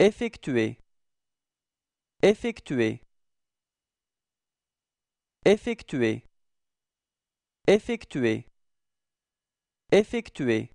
Effectuer effectuer effectuer effectuer effectuer